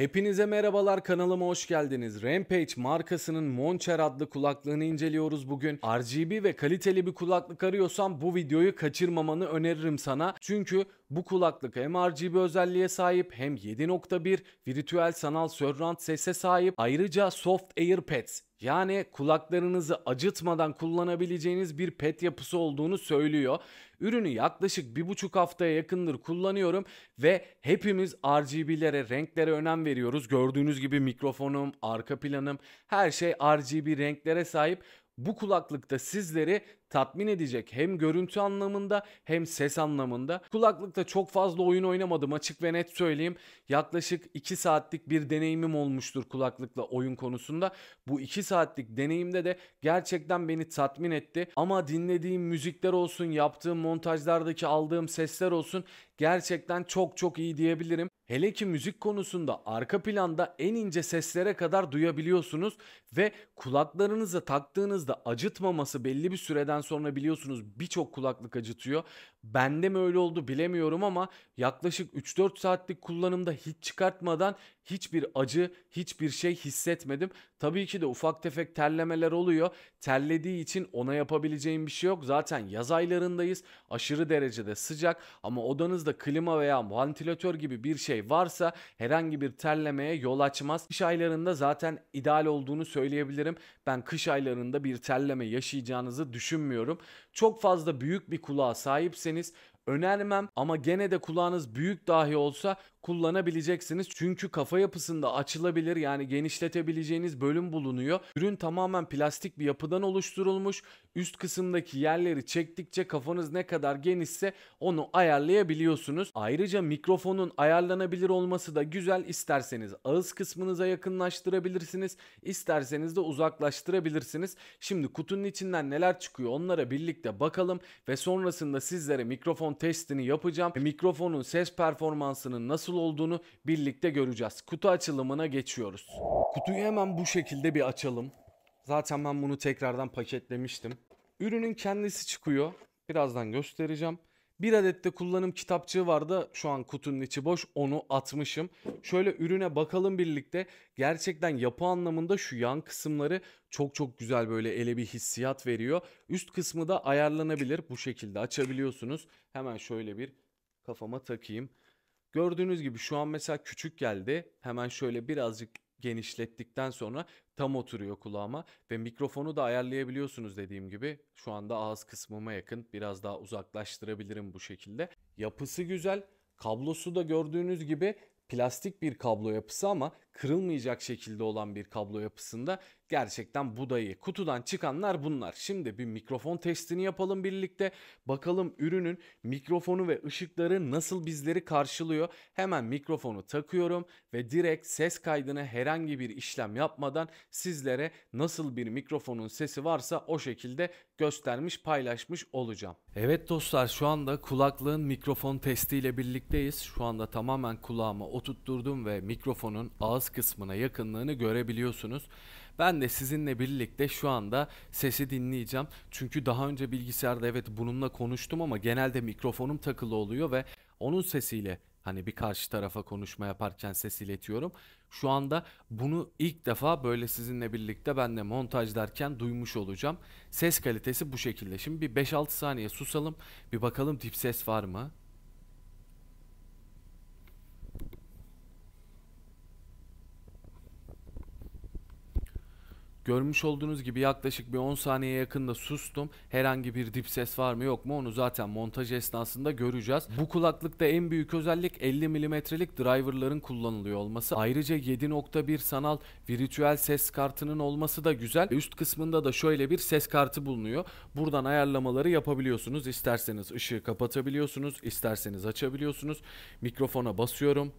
Hepinize merhabalar kanalıma hoş geldiniz. Rampage markasının Moncher adlı kulaklığını inceliyoruz bugün. RGB ve kaliteli bir kulaklık arıyorsan bu videoyu kaçırmamanı öneririm sana. Çünkü bu kulaklık hem RGB özelliğe sahip hem 7.1 virtüel sanal surround sese sahip ayrıca soft AirPads yani kulaklarınızı acıtmadan kullanabileceğiniz bir pet yapısı olduğunu söylüyor. Ürünü yaklaşık bir buçuk haftaya yakındır kullanıyorum ve hepimiz RGB'lere, renklere önem veriyoruz. Gördüğünüz gibi mikrofonum, arka planım her şey RGB renklere sahip. Bu kulaklıkta sizleri tatmin edecek hem görüntü anlamında hem ses anlamında. Kulaklıkta çok fazla oyun oynamadım açık ve net söyleyeyim. Yaklaşık 2 saatlik bir deneyimim olmuştur kulaklıkla oyun konusunda. Bu 2 saatlik deneyimde de gerçekten beni tatmin etti. Ama dinlediğim müzikler olsun, yaptığım montajlardaki aldığım sesler olsun gerçekten çok çok iyi diyebilirim. Hele ki müzik konusunda arka planda en ince seslere kadar duyabiliyorsunuz ve kulaklarınıza taktığınızda acıtmaması belli bir süreden sonra biliyorsunuz birçok kulaklık acıtıyor. Bende mi öyle oldu bilemiyorum ama yaklaşık 3-4 saatlik kullanımda hiç çıkartmadan hiçbir acı, hiçbir şey hissetmedim. Tabii ki de ufak tefek terlemeler oluyor. Terlediği için ona yapabileceğim bir şey yok. Zaten yaz aylarındayız. Aşırı derecede sıcak ama odanızda klima veya ventilatör gibi bir şey varsa herhangi bir terlemeye yol açmaz. Kış aylarında zaten ideal olduğunu söyleyebilirim. Ben kış aylarında bir terleme yaşayacağınızı düşünmüyorum. Çok fazla büyük bir kulağa sahipseniz isterseniz önermem ama gene de kulağınız büyük dahi olsa kullanabileceksiniz. Çünkü kafa yapısında açılabilir yani genişletebileceğiniz bölüm bulunuyor. Ürün tamamen plastik bir yapıdan oluşturulmuş. Üst kısımdaki yerleri çektikçe kafanız ne kadar genişse onu ayarlayabiliyorsunuz. Ayrıca mikrofonun ayarlanabilir olması da güzel. İsterseniz ağız kısmınıza yakınlaştırabilirsiniz. İsterseniz de uzaklaştırabilirsiniz. Şimdi kutunun içinden neler çıkıyor onlara birlikte bakalım ve sonrasında sizlere mikrofon testini yapacağım. Mikrofonun ses performansının nasıl olduğunu birlikte göreceğiz. Kutu açılımına geçiyoruz. Kutuyu hemen bu şekilde bir açalım. Zaten ben bunu tekrardan paketlemiştim. Ürünün kendisi çıkıyor. Birazdan göstereceğim. Bir adet de kullanım kitapçığı vardı. Şu an kutunun içi boş. Onu atmışım. Şöyle ürüne bakalım birlikte. Gerçekten yapı anlamında şu yan kısımları çok çok güzel böyle ele bir hissiyat veriyor. Üst kısmı da ayarlanabilir. Bu şekilde açabiliyorsunuz. Hemen şöyle bir kafama takayım. Gördüğünüz gibi şu an mesela küçük geldi. Hemen şöyle birazcık genişlettikten sonra tam oturuyor kulağıma ve mikrofonu da ayarlayabiliyorsunuz dediğim gibi. Şu anda ağız kısmıma yakın biraz daha uzaklaştırabilirim bu şekilde. Yapısı güzel. Kablosu da gördüğünüz gibi plastik bir kablo yapısı ama kırılmayacak şekilde olan bir kablo yapısında gerçekten bu budayı. Kutudan çıkanlar bunlar. Şimdi bir mikrofon testini yapalım birlikte. Bakalım ürünün mikrofonu ve ışıkları nasıl bizleri karşılıyor. Hemen mikrofonu takıyorum ve direkt ses kaydını herhangi bir işlem yapmadan sizlere nasıl bir mikrofonun sesi varsa o şekilde göstermiş paylaşmış olacağım. Evet dostlar şu anda kulaklığın mikrofon testiyle birlikteyiz. Şu anda tamamen kulağıma oturtturdum ve mikrofonun ağız ağız kısmına yakınlığını görebiliyorsunuz. Ben de sizinle birlikte şu anda sesi dinleyeceğim. Çünkü daha önce bilgisayarda evet bununla konuştum ama genelde mikrofonum takılı oluyor ve onun sesiyle hani bir karşı tarafa konuşma yaparken ses iletiyorum. Şu anda bunu ilk defa böyle sizinle birlikte ben de montajlarken duymuş olacağım. Ses kalitesi bu şekilde. Şimdi bir 5-6 saniye susalım. Bir bakalım dip ses var mı? Görmüş olduğunuz gibi yaklaşık bir 10 saniye yakında sustum. Herhangi bir dip ses var mı yok mu onu zaten montaj esnasında göreceğiz. Bu kulaklıkta en büyük özellik 50 milimetrelik driverların kullanılıyor olması. Ayrıca 7.1 sanal virtüel ses kartının olması da güzel. Üst kısmında da şöyle bir ses kartı bulunuyor. Buradan ayarlamaları yapabiliyorsunuz. İsterseniz ışığı kapatabiliyorsunuz, isterseniz açabiliyorsunuz. Mikrofona basıyorum.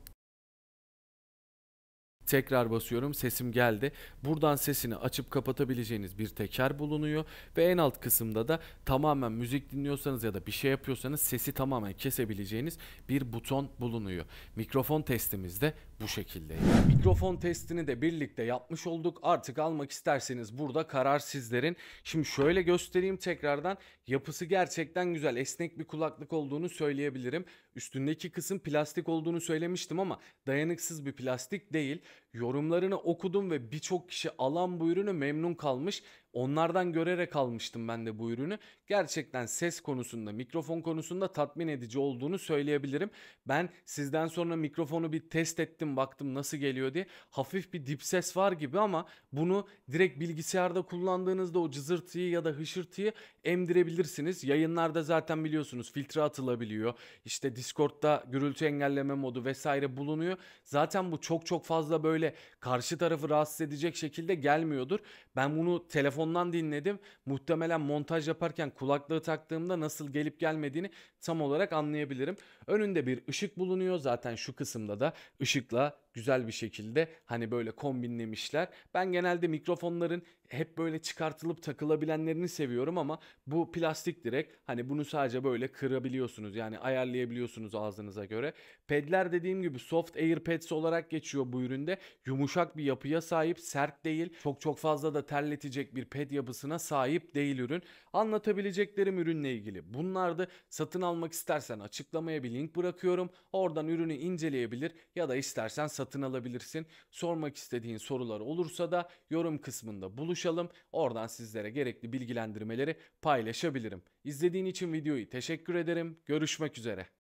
Tekrar basıyorum sesim geldi. Buradan sesini açıp kapatabileceğiniz bir teker bulunuyor ve en alt kısımda da tamamen müzik dinliyorsanız ya da bir şey yapıyorsanız sesi tamamen kesebileceğiniz bir buton bulunuyor. Mikrofon testimiz de bu şekilde. Mikrofon testini de birlikte yapmış olduk. Artık almak isterseniz burada karar sizlerin. Şimdi şöyle göstereyim tekrardan. Yapısı gerçekten güzel. Esnek bir kulaklık olduğunu söyleyebilirim. Üstündeki kısım plastik olduğunu söylemiştim ama dayanıksız bir plastik değil. Yorumlarını okudum ve birçok kişi alan bu ürünü memnun kalmış. Onlardan görerek almıştım ben de bu ürünü. Gerçekten ses konusunda, mikrofon konusunda tatmin edici olduğunu söyleyebilirim. Ben sizden sonra mikrofonu bir test ettim, baktım nasıl geliyor diye. Hafif bir dip ses var gibi ama bunu direkt bilgisayarda kullandığınızda o cızırtıyı ya da hışırtıyı emdirebilirsiniz. Yayınlarda zaten biliyorsunuz filtre atılabiliyor. İşte Discord'da gürültü engelleme modu vesaire bulunuyor. Zaten bu çok çok fazla böyle karşı tarafı rahatsız edecek şekilde gelmiyordur. Ben bunu telefondan dinledim. Muhtemelen montaj yaparken kulaklığı taktığımda nasıl gelip gelmediğini tam olarak anlayabilirim. Önünde bir ışık bulunuyor. Zaten şu kısımda da ışıkla güzel bir şekilde hani böyle kombinlemişler. Ben genelde mikrofonların hep böyle çıkartılıp takılabilenlerini seviyorum ama bu plastik direk hani bunu sadece böyle kırabiliyorsunuz yani ayarlayabiliyorsunuz ağzınıza göre. Pedler dediğim gibi soft air pads olarak geçiyor bu üründe. Yumuşak bir yapıya sahip sert değil çok çok fazla da terletecek bir ped yapısına sahip değil ürün. Anlatabileceklerim ürünle ilgili bunlardı. Satın almak istersen açıklamaya bir link bırakıyorum. Oradan ürünü inceleyebilir ya da istersen satın alabilirsin. Sormak istediğin sorular olursa da yorum kısmında buluş konuşalım. Oradan sizlere gerekli bilgilendirmeleri paylaşabilirim. İzlediğin için videoyu teşekkür ederim. Görüşmek üzere.